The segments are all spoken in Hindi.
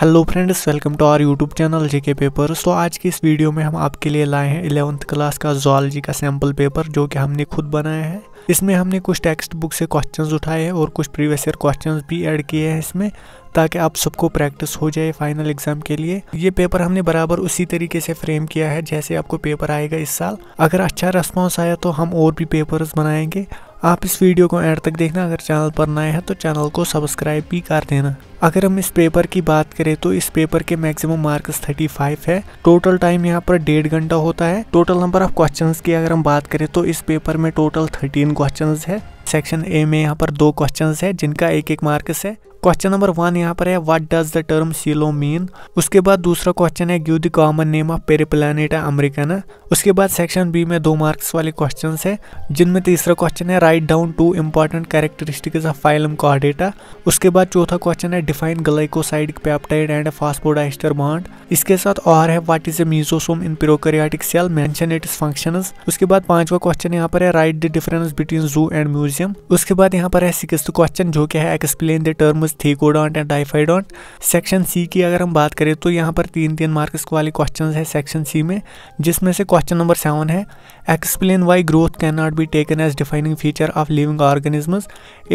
hello friends welcome to our YouTube channel JK papers तो आज की इस वीडियो में हम आपके लिए लाए हैं इलेवंथ क्लास का जोलॉजी का सैम्पल पेपर जो कि हमने खुद बनाया है इसमें हमने कुछ टेक्स्ट बुक से क्वेश्चंस उठाए हैं और कुछ प्रीवियस ईयर क्वेश्चंस भी ऐड किए हैं इसमें ताकि आप सबको प्रैक्टिस हो जाए फाइनल एग्जाम के लिए ये पेपर हमने बराबर उसी तरीके से फ्रेम किया है जैसे आपको पेपर आएगा इस साल अगर अच्छा रिस्पॉन्स आया तो हम और भी पेपर्स बनाएंगे आप इस वीडियो को एंड तक देखना अगर चैनल पर नए हैं तो चैनल को सब्सक्राइब भी कर देना अगर हम इस पेपर की बात करें तो इस पेपर के मैक्सिमम मार्क्स 35 है टोटल टाइम यहाँ पर डेढ़ घंटा होता है टोटल नंबर ऑफ क्वेश्चंस की अगर हम बात करें तो इस पेपर में टोटल 13 क्वेश्चंस है सेक्शन ए में यहाँ पर दो क्वेश्चन है जिनका एक एक मार्क्स है क्वेश्चन नंबर वन यहाँ पर है व्हाट डज द टर्म सीलो मीन उसके बाद दूसरा क्वेश्चन है give the common name of Periplaneta americana उसके बाद सेक्शन बी में दो मार्क्स वाले क्वेश्चन है जिनमें तीसरा क्वेश्चन है write down two important characteristics of phylum chordata उसके बाद चौथा क्वेश्चन है define glycoside peptide and phosphodiester bond इसके साथ और है what is a mesosome in prokaryotic cell मैं इट्स फंक्शन उसके बाद पांचवा क्वेश्चन यहाँ पर है write the difference between zoo and museum उसके बाद यहाँ पर है सिक्स क्वेश्चन जो कि है explain the term marks thecodont and diphyodont section C की अगर हम बात करें तो यहाँ पर तीन तीन मार्क्स वाले क्वेश्चन है सेक्शन सी में जिसमें से क्वेश्चन नंबर सेवन है explain why growth can not be taken as defining feature of living organisms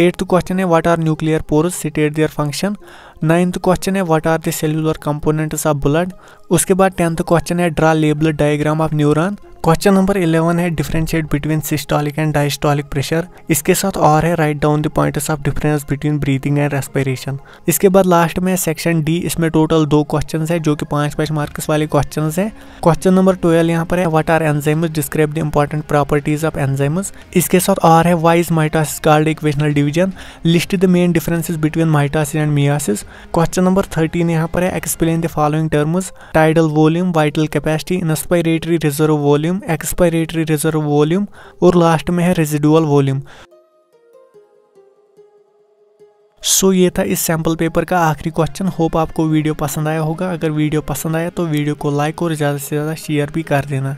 eighth question है what are nuclear pores state their function ninth question है what are the cellular components of blood उसके बाद टेंथ क्वेश्चन है draw label diagram of neuron question number 11 है differentiate between systolic and diastolic pressure इसके साथ और है write down the points of difference between breathing and respiration इसके बाद लास्ट में सेक्शन डी इसमें टोटल दो क्वेश्चन है जो कि पांच पांच मार्क्स वाले क्वेश्चन है क्वेश्चन नंबर ट्वेल्व यहाँ पर है what are enzymes describe the important properties of enzymes इसके साथ और है why is mitosis called equational division list the main differences between mitosis and meiosis question number thirteen यहाँ पर है explain the following terms tidal volume vital capacity inspiratory reserve volume volume expiratory reserve volume और लास्ट में है रेजिडुअल वॉल्यूम सो ये था इस सैम्पल पेपर का आखिरी क्वेश्चन होप आपको वीडियो पसंद आया होगा अगर वीडियो पसंद आया तो वीडियो को लाइक और ज़्यादा से ज़्यादा शेयर भी कर देना